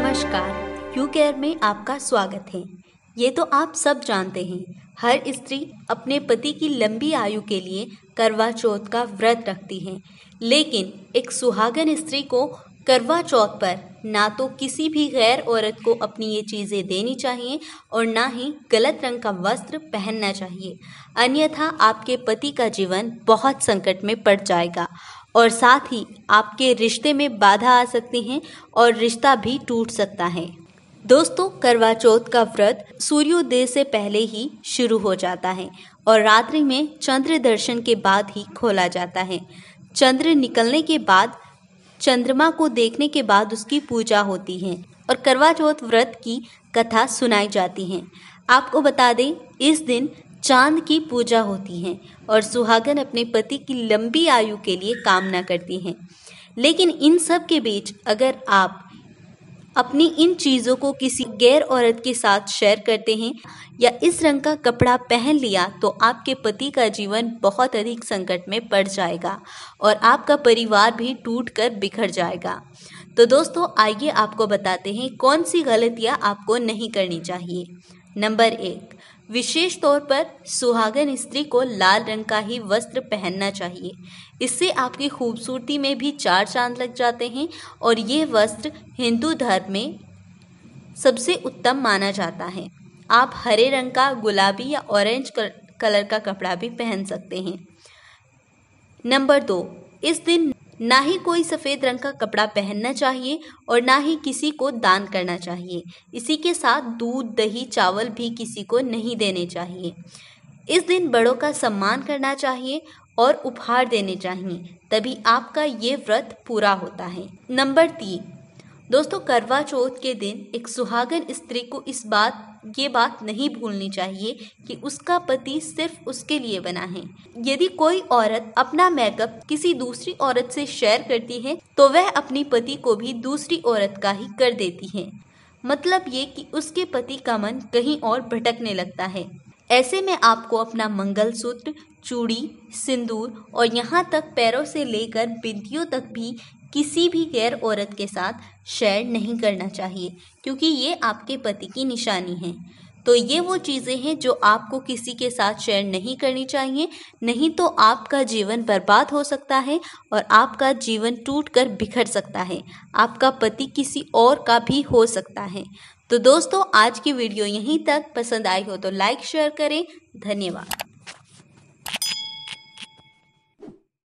नमस्कार you care में आपका स्वागत है ये तो आप सब जानते हैं हर स्त्री अपने पति की लंबी आयु के लिए करवा चौथ का व्रत रखती है लेकिन एक सुहागन स्त्री को करवा चौथ पर ना तो किसी भी गैर औरत को अपनी ये चीज़ें देनी चाहिए और ना ही गलत रंग का वस्त्र पहनना चाहिए अन्यथा आपके पति का जीवन बहुत संकट में पड़ जाएगा और साथ ही आपके रिश्ते में बाधा आ सकती हैं और रिश्ता भी टूट सकता है दोस्तों करवा चौथ का व्रत सूर्योदय से पहले ही शुरू हो जाता है और रात्रि में चंद्र दर्शन के बाद ही खोला जाता है चंद्र निकलने के बाद चंद्रमा को देखने के बाद उसकी पूजा होती है और करवा चौथ व्रत की कथा सुनाई जाती है आपको बता दें इस दिन चांद की पूजा होती है और सुहागन अपने पति की लंबी आयु के लिए कामना करती हैं लेकिन इन सब के बीच अगर आप अपनी इन चीज़ों को किसी गैर औरत के साथ शेयर करते हैं या इस रंग का कपड़ा पहन लिया तो आपके पति का जीवन बहुत अधिक संकट में पड़ जाएगा और आपका परिवार भी टूट कर बिखर जाएगा तो दोस्तों आइए आपको बताते हैं कौन सी गलतियाँ आपको नहीं करनी चाहिए नंबर एक विशेष तौर पर सुहागन स्त्री को लाल रंग का ही वस्त्र पहनना चाहिए इससे आपकी खूबसूरती में भी चार चांद लग जाते हैं और ये वस्त्र हिंदू धर्म में सबसे उत्तम माना जाता है आप हरे रंग का गुलाबी या ऑरेंज कलर का कपड़ा भी पहन सकते हैं नंबर दो इस दिन ना ही कोई सफ़ेद रंग का कपड़ा पहनना चाहिए और ना ही किसी को दान करना चाहिए इसी के साथ दूध दही चावल भी किसी को नहीं देने चाहिए इस दिन बड़ों का सम्मान करना चाहिए और उपहार देने चाहिए तभी आपका ये व्रत पूरा होता है नंबर तीन दोस्तों करवा चौथ के दिन एक सुहागन स्त्री को इस बात ये बात नहीं भूलनी चाहिए कि उसका पति सिर्फ उसके लिए बना है यदि कोई औरत अपना मेकअप किसी दूसरी औरत से शेयर करती है तो वह अपनी पति को भी दूसरी औरत का ही कर देती है मतलब ये कि उसके पति का मन कहीं और भटकने लगता है ऐसे में आपको अपना मंगलसूत्र चूड़ी सिंदूर और यहाँ तक पैरों से लेकर बिंदियों तक भी किसी भी गैर औरत के साथ शेयर नहीं करना चाहिए क्योंकि ये आपके पति की निशानी है तो ये वो चीज़ें हैं जो आपको किसी के साथ शेयर नहीं करनी चाहिए नहीं तो आपका जीवन बर्बाद हो सकता है और आपका जीवन टूट कर बिखर सकता है आपका पति किसी और का भी हो सकता है तो दोस्तों आज की वीडियो यहीं तक पसंद आई हो तो लाइक शेयर करें धन्यवाद